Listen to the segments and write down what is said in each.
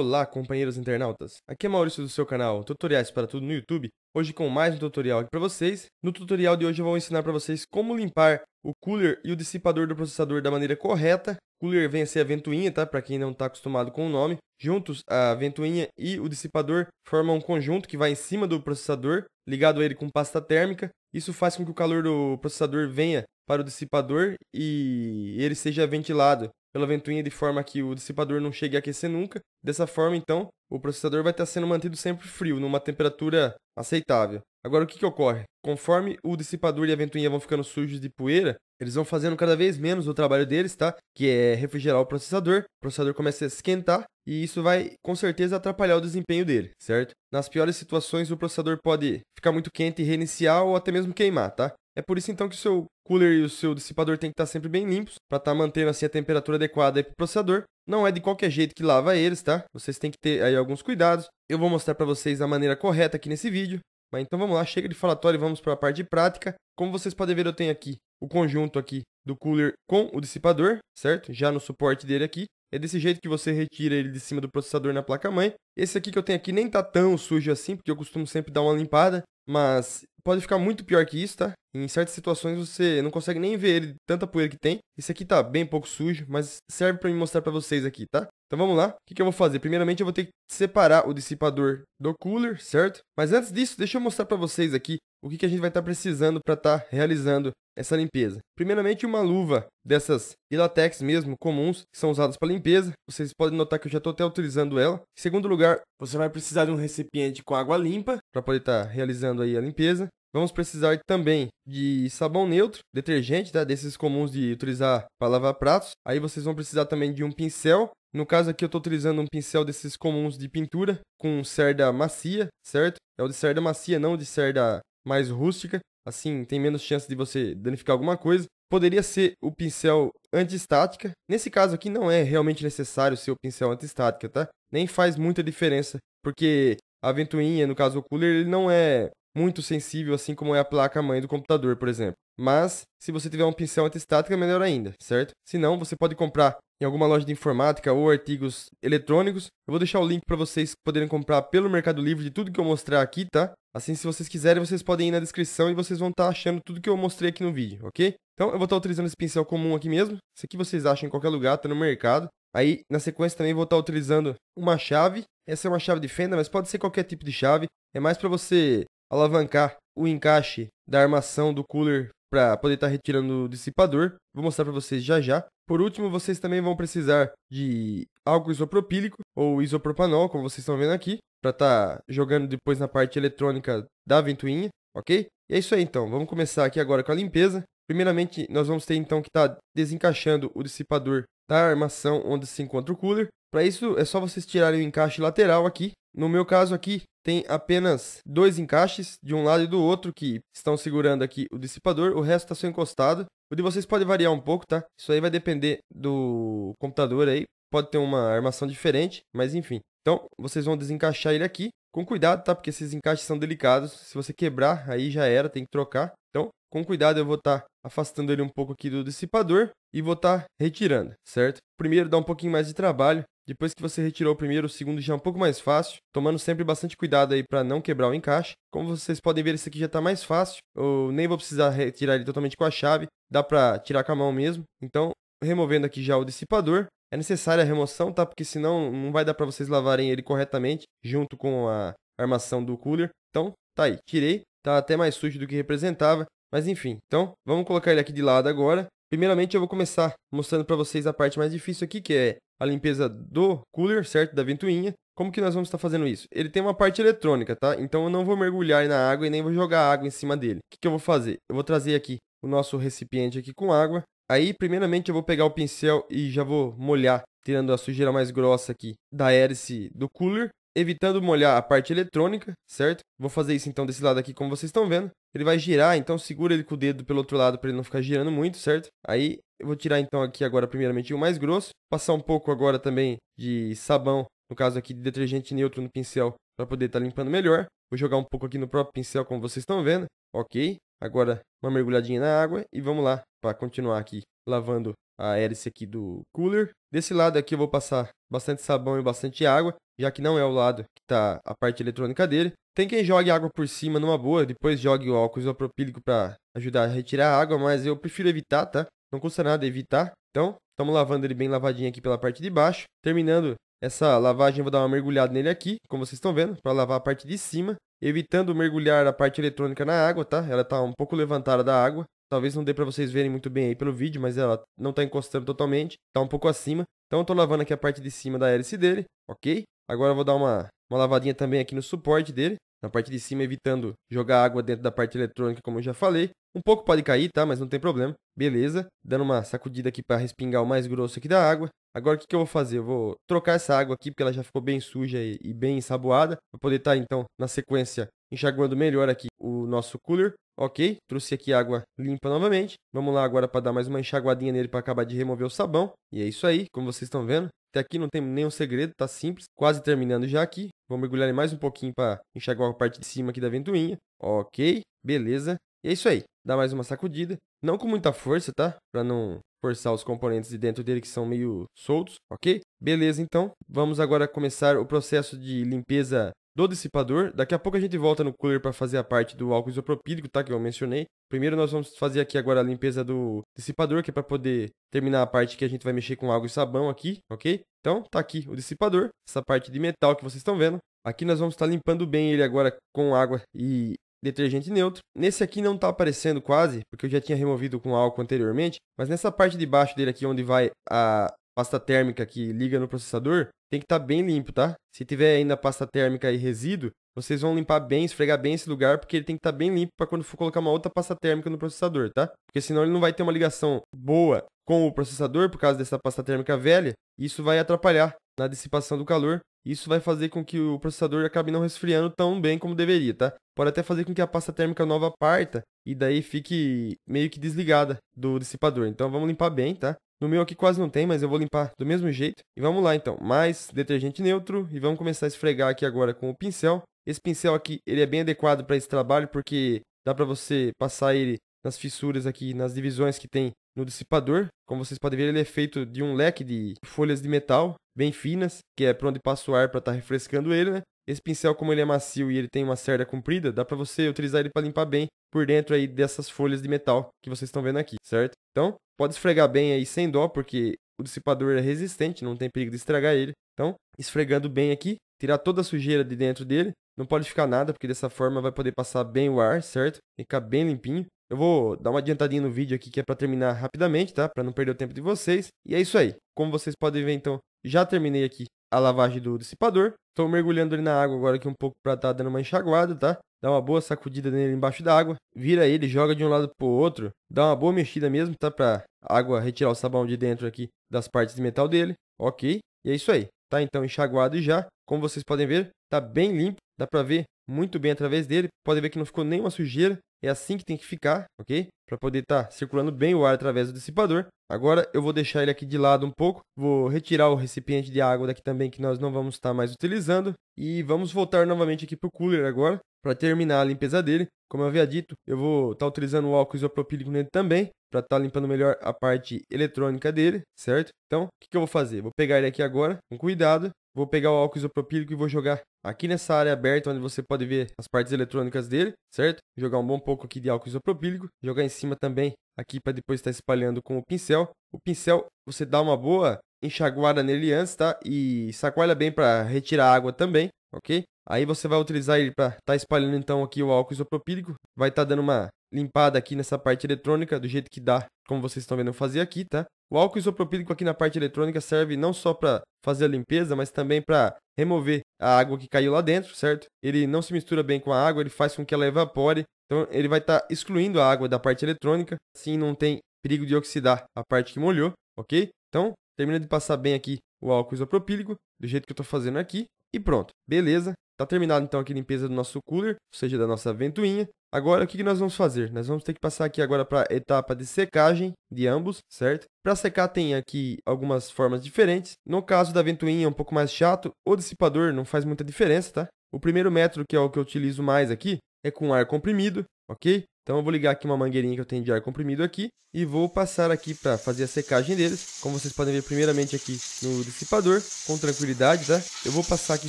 Olá, companheiros internautas. Aqui é Maurício do seu canal Tutoriais para Tudo no YouTube. Hoje com mais um tutorial aqui para vocês. No tutorial de hoje eu vou ensinar para vocês como limpar o cooler e o dissipador do processador da maneira correta. O cooler vem a ser a ventoinha, tá? Para quem não está acostumado com o nome. Juntos, a ventoinha e o dissipador formam um conjunto que vai em cima do processador, ligado a ele com pasta térmica. Isso faz com que o calor do processador venha para o dissipador e ele seja ventilado pela ventoinha de forma que o dissipador não chegue a aquecer nunca. Dessa forma, então, o processador vai estar sendo mantido sempre frio, numa temperatura aceitável. Agora, o que, que ocorre? Conforme o dissipador e a ventoinha vão ficando sujos de poeira, eles vão fazendo cada vez menos o trabalho deles, tá? Que é refrigerar o processador. O processador começa a esquentar e isso vai com certeza atrapalhar o desempenho dele, certo? Nas piores situações, o processador pode ficar muito quente e reiniciar ou até mesmo queimar, tá? É por isso então que o seu cooler e o seu dissipador tem que estar tá sempre bem limpos para estar tá mantendo assim a temperatura adequada para o processador. Não é de qualquer jeito que lava eles, tá? Vocês têm que ter aí alguns cuidados. Eu vou mostrar para vocês a maneira correta aqui nesse vídeo. Mas então vamos lá, chega de falatório e vamos para a parte de prática. Como vocês podem ver, eu tenho aqui o conjunto aqui do cooler com o dissipador, certo? Já no suporte dele aqui. É desse jeito que você retira ele de cima do processador na placa-mãe. Esse aqui que eu tenho aqui nem tá tão sujo assim, porque eu costumo sempre dar uma limpada. Mas pode ficar muito pior que isso, tá? Em certas situações você não consegue nem ver ele, tanta poeira que tem. Esse aqui tá bem pouco sujo, mas serve para me mostrar para vocês aqui, tá? Então vamos lá. O que, que eu vou fazer? Primeiramente eu vou ter que separar o dissipador do cooler, certo? Mas antes disso, deixa eu mostrar para vocês aqui o que, que a gente vai estar tá precisando para estar tá realizando essa limpeza. Primeiramente, uma luva dessas ilatex mesmo, comuns, que são usadas para limpeza. Vocês podem notar que eu já estou até utilizando ela. Em segundo lugar, você vai precisar de um recipiente com água limpa para poder estar tá realizando aí a limpeza. Vamos precisar também de sabão neutro, detergente, tá? desses comuns de utilizar para lavar pratos. Aí vocês vão precisar também de um pincel. No caso aqui eu estou utilizando um pincel desses comuns de pintura com cerda macia, certo? É o de cerda macia, não de cerda mais rústica, assim tem menos chance de você danificar alguma coisa. Poderia ser o pincel antiestática. Nesse caso aqui não é realmente necessário ser o pincel antiestática, tá? Nem faz muita diferença, porque a ventoinha, no caso o cooler, ele não é muito sensível assim como é a placa mãe do computador, por exemplo. Mas se você tiver um pincel antiestática, melhor ainda, certo? Se não, você pode comprar em alguma loja de informática ou artigos eletrônicos. Eu vou deixar o link para vocês poderem comprar pelo Mercado Livre de tudo que eu mostrar aqui, tá? Assim, se vocês quiserem, vocês podem ir na descrição e vocês vão estar tá achando tudo que eu mostrei aqui no vídeo, ok? Então, eu vou estar tá utilizando esse pincel comum aqui mesmo. Esse aqui vocês acham em qualquer lugar, tá no mercado. Aí, na sequência, também vou estar tá utilizando uma chave. Essa é uma chave de fenda, mas pode ser qualquer tipo de chave. É mais para você alavancar o encaixe da armação do cooler para poder estar tá retirando o dissipador. Vou mostrar para vocês já já. Por último, vocês também vão precisar de álcool isopropílico ou isopropanol, como vocês estão vendo aqui, para estar tá jogando depois na parte eletrônica da ventoinha, ok? E é isso aí então, vamos começar aqui agora com a limpeza. Primeiramente, nós vamos ter então que estar tá desencaixando o dissipador da armação onde se encontra o cooler. Para isso, é só vocês tirarem o encaixe lateral aqui no meu caso aqui, tem apenas dois encaixes, de um lado e do outro, que estão segurando aqui o dissipador, o resto está só encostado. O de vocês pode variar um pouco, tá? Isso aí vai depender do computador aí, pode ter uma armação diferente, mas enfim. Então, vocês vão desencaixar ele aqui, com cuidado, tá? Porque esses encaixes são delicados, se você quebrar, aí já era, tem que trocar. Então, com cuidado, eu vou estar tá afastando ele um pouco aqui do dissipador e vou estar tá retirando, certo? Primeiro dá um pouquinho mais de trabalho, depois que você retirou o primeiro, o segundo já é um pouco mais fácil, tomando sempre bastante cuidado aí para não quebrar o encaixe. Como vocês podem ver, esse aqui já está mais fácil. Eu nem vou precisar retirar ele totalmente com a chave, dá para tirar com a mão mesmo. Então, removendo aqui já o dissipador, é necessária a remoção, tá? Porque senão não vai dar para vocês lavarem ele corretamente junto com a armação do cooler. Então, tá aí, tirei. Tá até mais sujo do que representava, mas enfim. Então, vamos colocar ele aqui de lado agora. Primeiramente, eu vou começar mostrando para vocês a parte mais difícil aqui, que é a limpeza do cooler, certo? Da ventoinha. Como que nós vamos estar fazendo isso? Ele tem uma parte eletrônica, tá? Então eu não vou mergulhar na água e nem vou jogar água em cima dele. O que, que eu vou fazer? Eu vou trazer aqui o nosso recipiente aqui com água. Aí, primeiramente, eu vou pegar o pincel e já vou molhar, tirando a sujeira mais grossa aqui da hélice do cooler, evitando molhar a parte eletrônica, certo? Vou fazer isso então desse lado aqui, como vocês estão vendo. Ele vai girar, então segura ele com o dedo pelo outro lado para ele não ficar girando muito, certo? Aí eu vou tirar então aqui agora primeiramente o mais grosso, passar um pouco agora também de sabão, no caso aqui de detergente neutro no pincel, para poder estar tá limpando melhor. Vou jogar um pouco aqui no próprio pincel, como vocês estão vendo. Ok, agora uma mergulhadinha na água e vamos lá para continuar aqui lavando a hélice aqui do cooler. Desse lado aqui eu vou passar bastante sabão e bastante água, já que não é o lado que está a parte eletrônica dele. Tem quem jogue água por cima numa boa, depois jogue o álcool isopropílico para ajudar a retirar a água, mas eu prefiro evitar, tá? Não custa nada evitar. Então, estamos lavando ele bem lavadinho aqui pela parte de baixo. Terminando essa lavagem, eu vou dar uma mergulhada nele aqui, como vocês estão vendo, para lavar a parte de cima, evitando mergulhar a parte eletrônica na água, tá? Ela está um pouco levantada da água. Talvez não dê para vocês verem muito bem aí pelo vídeo, mas ela não está encostando totalmente, está um pouco acima. Então, estou lavando aqui a parte de cima da hélice dele, ok? Agora eu vou dar uma, uma lavadinha também aqui no suporte dele na parte de cima, evitando jogar água dentro da parte eletrônica, como eu já falei. Um pouco pode cair, tá? Mas não tem problema. Beleza. Dando uma sacudida aqui para respingar o mais grosso aqui da água. Agora o que, que eu vou fazer? Eu vou trocar essa água aqui, porque ela já ficou bem suja e, e bem ensaboada. Para poder estar, tá, então, na sequência, enxaguando melhor aqui o nosso cooler. Ok, trouxe aqui água limpa novamente. Vamos lá agora para dar mais uma enxaguadinha nele para acabar de remover o sabão. E é isso aí, como vocês estão vendo. Até aqui não tem nenhum segredo, tá simples. Quase terminando já aqui. Vou mergulhar mais um pouquinho para enxaguar a parte de cima aqui da ventoinha. Ok, beleza. E é isso aí. Dá mais uma sacudida. Não com muita força, tá? Para não forçar os componentes de dentro dele que são meio soltos, ok? Beleza, então. Vamos agora começar o processo de limpeza do dissipador. Daqui a pouco a gente volta no cooler para fazer a parte do álcool isopropílico, tá? Que eu mencionei. Primeiro nós vamos fazer aqui agora a limpeza do dissipador, que é para poder terminar a parte que a gente vai mexer com água e sabão aqui, ok? Então tá aqui o dissipador, essa parte de metal que vocês estão vendo. Aqui nós vamos estar tá limpando bem ele agora com água e detergente neutro. Nesse aqui não tá aparecendo quase, porque eu já tinha removido com álcool anteriormente, mas nessa parte de baixo dele aqui, onde vai a pasta térmica que liga no processador, tem que estar tá bem limpo, tá? Se tiver ainda pasta térmica e resíduo, vocês vão limpar bem, esfregar bem esse lugar, porque ele tem que estar tá bem limpo para quando for colocar uma outra pasta térmica no processador, tá? Porque senão ele não vai ter uma ligação boa com o processador por causa dessa pasta térmica velha, e isso vai atrapalhar na dissipação do calor. Isso vai fazer com que o processador acabe não resfriando tão bem como deveria, tá? Pode até fazer com que a pasta térmica nova parta e daí fique meio que desligada do dissipador. Então vamos limpar bem, tá? No meu aqui quase não tem, mas eu vou limpar do mesmo jeito. E vamos lá então, mais detergente neutro e vamos começar a esfregar aqui agora com o pincel. Esse pincel aqui, ele é bem adequado para esse trabalho porque dá para você passar ele nas fissuras aqui, nas divisões que tem no dissipador. Como vocês podem ver, ele é feito de um leque de folhas de metal bem finas, que é para onde passa o ar para estar tá refrescando ele, né? Esse pincel, como ele é macio e ele tem uma cerda comprida, dá para você utilizar ele para limpar bem por dentro aí dessas folhas de metal que vocês estão vendo aqui, certo? Então, pode esfregar bem aí sem dó, porque o dissipador é resistente, não tem perigo de estragar ele. Então, esfregando bem aqui, tirar toda a sujeira de dentro dele. Não pode ficar nada, porque dessa forma vai poder passar bem o ar, certo? Ficar bem limpinho. Eu vou dar uma adiantadinha no vídeo aqui que é para terminar rapidamente, tá? Para não perder o tempo de vocês. E é isso aí. Como vocês podem ver, então, já terminei aqui a lavagem do dissipador. Estou mergulhando ele na água agora aqui um pouco para estar tá dando uma enxaguada, tá? Dá uma boa sacudida nele embaixo da água, vira ele, joga de um lado pro outro, dá uma boa mexida mesmo, tá? Pra água retirar o sabão de dentro aqui das partes de metal dele. Ok, e é isso aí. Tá então enxaguado já, como vocês podem ver, tá bem limpo, dá pra ver muito bem através dele. Pode ver que não ficou nenhuma sujeira, é assim que tem que ficar, ok? Para poder estar tá circulando bem o ar através do dissipador. Agora eu vou deixar ele aqui de lado um pouco, vou retirar o recipiente de água daqui também que nós não vamos estar tá mais utilizando e vamos voltar novamente aqui para o cooler agora para terminar a limpeza dele. Como eu havia dito, eu vou estar tá utilizando o álcool isopropílico nele também para estar tá limpando melhor a parte eletrônica dele, certo? Então, o que, que eu vou fazer? Vou pegar ele aqui agora, com cuidado, vou pegar o álcool isopropílico e vou jogar Aqui nessa área aberta, onde você pode ver as partes eletrônicas dele, certo? Jogar um bom pouco aqui de álcool isopropílico, jogar em cima também aqui para depois estar tá espalhando com o pincel. O pincel, você dá uma boa enxaguada nele antes, tá? E sacoalha bem para retirar a água também, ok? Aí você vai utilizar ele para estar tá espalhando então aqui o álcool isopropílico, vai estar tá dando uma limpada aqui nessa parte eletrônica do jeito que dá, como vocês estão vendo eu fazer aqui, tá? O álcool isopropílico aqui na parte eletrônica serve não só para fazer a limpeza, mas também para remover a água que caiu lá dentro, certo? Ele não se mistura bem com a água, ele faz com que ela evapore, então ele vai estar tá excluindo a água da parte eletrônica, assim não tem perigo de oxidar a parte que molhou, ok? Então, termina de passar bem aqui o álcool isopropílico, do jeito que eu estou fazendo aqui, e pronto, beleza? Tá terminado então aqui a limpeza do nosso cooler, ou seja, da nossa ventoinha. Agora, o que nós vamos fazer? Nós vamos ter que passar aqui agora para a etapa de secagem de ambos, certo? Para secar tem aqui algumas formas diferentes. No caso da ventoinha é um pouco mais chato, o dissipador não faz muita diferença, tá? O primeiro método, que é o que eu utilizo mais aqui, é com ar comprimido, ok? Então eu vou ligar aqui uma mangueirinha que eu tenho de ar comprimido aqui e vou passar aqui para fazer a secagem deles. Como vocês podem ver primeiramente aqui no dissipador, com tranquilidade, tá? Eu vou passar aqui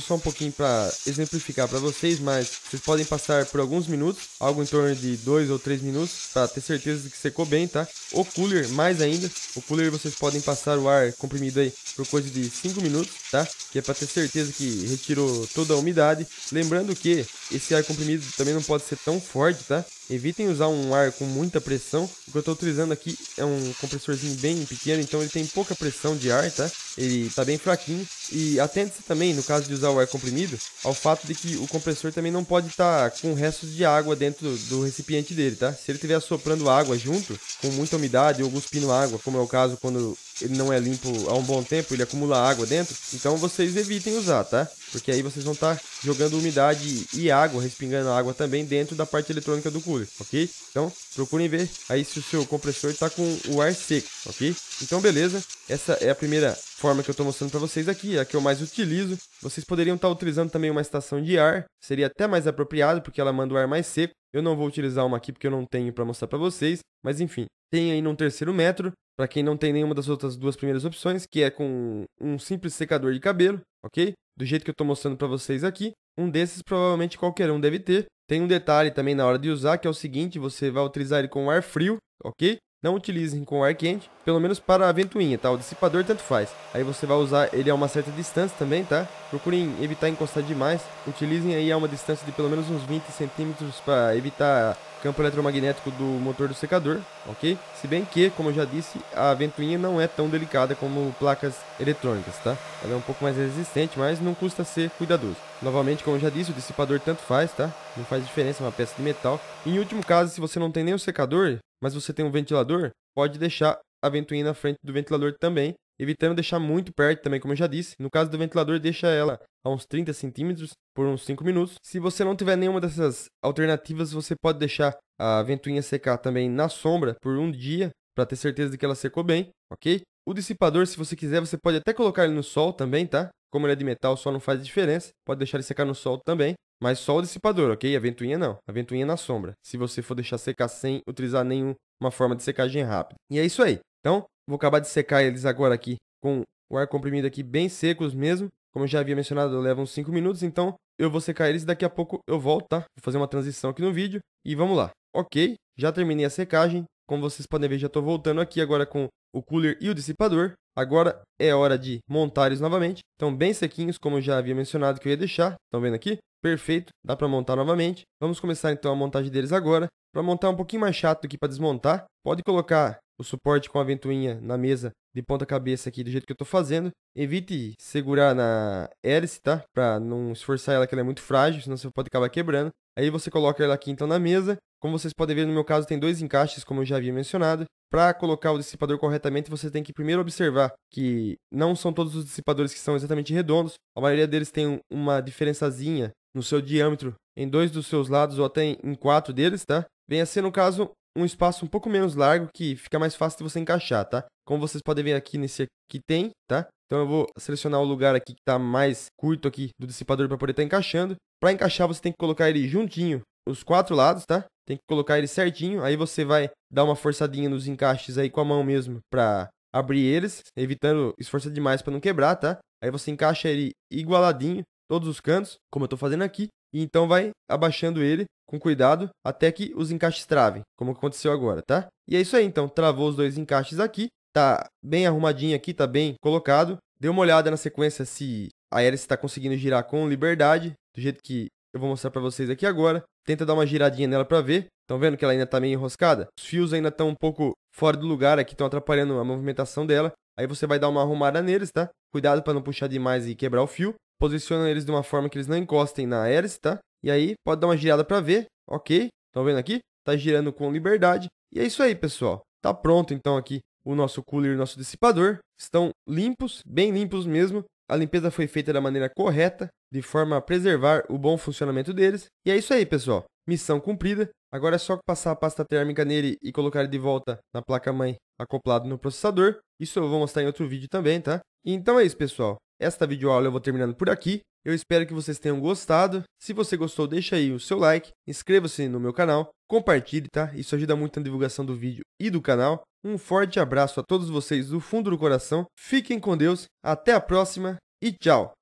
só um pouquinho para exemplificar para vocês, mas vocês podem passar por alguns minutos, algo em torno de 2 ou 3 minutos, para ter certeza de que secou bem, tá? O cooler mais ainda, o cooler vocês podem passar o ar comprimido aí por coisa de 5 minutos, tá? Que é para ter certeza que retirou toda a umidade. Lembrando que esse ar comprimido também não pode ser tão forte, tá? Evitem usar um ar com muita pressão. O que eu estou utilizando aqui é um compressorzinho bem pequeno, então ele tem pouca pressão de ar, tá? Ele está bem fraquinho. E atente-se também, no caso de usar o ar comprimido, ao fato de que o compressor também não pode estar tá com restos de água dentro do, recipiente dele, tá? Se ele estiver soprando água junto, com muita umidade ou cuspindo água, como é o caso quando ele não é limpo há um bom tempo, ele acumula água dentro, então vocês evitem usar, tá? Porque aí vocês vão estar tá jogando umidade e água, respingando água também dentro da parte eletrônica do cooler, ok? Então, procurem ver aí se o seu compressor está com o ar seco, ok? Então, beleza, essa é a primeira forma que eu estou mostrando para vocês aqui, é a que eu mais utilizo. Vocês poderiam estar tá utilizando também uma estação de ar, seria até mais apropriado, porque ela manda o ar mais seco, eu não vou utilizar uma aqui porque eu não tenho para mostrar para vocês, mas enfim, tem aí num terceiro metro, para quem não tem nenhuma das outras duas primeiras opções, que é com um simples secador de cabelo, ok? Do jeito que eu estou mostrando para vocês aqui, um desses provavelmente qualquer um deve ter. Tem um detalhe também na hora de usar, que é o seguinte, você vai utilizar ele com ar frio, ok? Não utilizem com ar quente, pelo menos para a ventoinha, tá? O dissipador tanto faz. Aí você vai usar ele a uma certa distância também, tá? Procurem evitar encostar demais. Utilizem aí a uma distância de pelo menos uns 20 centímetros para evitar campo eletromagnético do motor do secador, ok? Se bem que, como eu já disse, a ventoinha não é tão delicada como placas eletrônicas, tá? Ela é um pouco mais resistente, mas não custa ser cuidadoso. Novamente, como eu já disse, o dissipador tanto faz, tá? Não faz diferença, é uma peça de metal. em último caso, se você não tem nem o secador, mas você tem um ventilador, pode deixar a ventoinha na frente do ventilador também, evitando deixar muito perto também, como eu já disse. No caso do ventilador, deixa ela a uns 30 centímetros por uns 5 minutos. Se você não tiver nenhuma dessas alternativas, você pode deixar a ventoinha secar também na sombra por um dia, para ter certeza de que ela secou bem, ok? O dissipador, se você quiser, você pode até colocar ele no sol também, tá? Como ele é de metal, só não faz diferença. Pode deixar ele secar no sol também. Mas só o dissipador, ok? A ventoinha não. A ventoinha é na sombra. Se você for deixar secar sem utilizar nenhuma forma de secagem rápida. E é isso aí. Então, vou acabar de secar eles agora aqui com o ar comprimido aqui bem secos mesmo. Como eu já havia mencionado, leva uns 5 minutos. Então, eu vou secar eles e daqui a pouco eu volto, tá? Vou fazer uma transição aqui no vídeo. E vamos lá. Ok, já terminei a secagem. Como vocês podem ver, já estou voltando aqui agora com o cooler e o dissipador. Agora é hora de montar eles novamente. Estão bem sequinhos, como já havia mencionado que eu ia deixar. Estão vendo aqui? Perfeito, dá para montar novamente. Vamos começar então a montagem deles agora. Para montar um pouquinho mais chato aqui para desmontar, pode colocar o suporte com a ventoinha na mesa de ponta cabeça aqui do jeito que eu estou fazendo. Evite segurar na hélice, tá? Para não esforçar ela, que ela é muito frágil, senão você pode acabar quebrando. Aí você coloca ela aqui então na mesa. Como vocês podem ver, no meu caso tem dois encaixes, como eu já havia mencionado. Para colocar o dissipador corretamente, você tem que primeiro observar que não são todos os dissipadores que são exatamente redondos. A maioria deles tem uma diferençazinha no seu diâmetro em dois dos seus lados ou até em quatro deles, tá? Venha ser, no caso, um espaço um pouco menos largo que fica mais fácil de você encaixar, tá? Como vocês podem ver aqui nesse que tem, tá? Então eu vou selecionar o lugar aqui que está mais curto aqui do dissipador para poder estar tá encaixando. Para encaixar você tem que colocar ele juntinho os quatro lados, tá? Tem que colocar ele certinho, aí você vai dar uma forçadinha nos encaixes aí com a mão mesmo para abrir eles, evitando esforço demais para não quebrar, tá? Aí você encaixa ele igualadinho todos os cantos, como eu estou fazendo aqui, e então vai abaixando ele com cuidado até que os encaixes travem, como aconteceu agora, tá? E é isso aí, então, travou os dois encaixes aqui, tá bem arrumadinho aqui, tá bem colocado. Dê uma olhada na sequência se a hélice está conseguindo girar com liberdade, do jeito que eu vou mostrar para vocês aqui agora. Tenta dar uma giradinha nela para ver. Estão vendo que ela ainda está meio enroscada? Os fios ainda estão um pouco fora do lugar aqui, estão atrapalhando a movimentação dela. Aí você vai dar uma arrumada neles, tá? Cuidado para não puxar demais e quebrar o fio posiciona eles de uma forma que eles não encostem na hélice, tá? E aí pode dar uma girada para ver, ok? Estão vendo aqui? Tá girando com liberdade. E é isso aí, pessoal. Tá pronto então aqui o nosso cooler e o nosso dissipador. Estão limpos, bem limpos mesmo. A limpeza foi feita da maneira correta, de forma a preservar o bom funcionamento deles. E é isso aí, pessoal. Missão cumprida. Agora é só passar a pasta térmica nele e colocar ele de volta na placa-mãe acoplado no processador. Isso eu vou mostrar em outro vídeo também, tá? Então é isso, pessoal. Esta videoaula eu vou terminando por aqui. Eu espero que vocês tenham gostado. Se você gostou, deixa aí o seu like, inscreva-se no meu canal, compartilhe, tá? Isso ajuda muito na divulgação do vídeo e do canal. Um forte abraço a todos vocês do fundo do coração. Fiquem com Deus, até a próxima e tchau!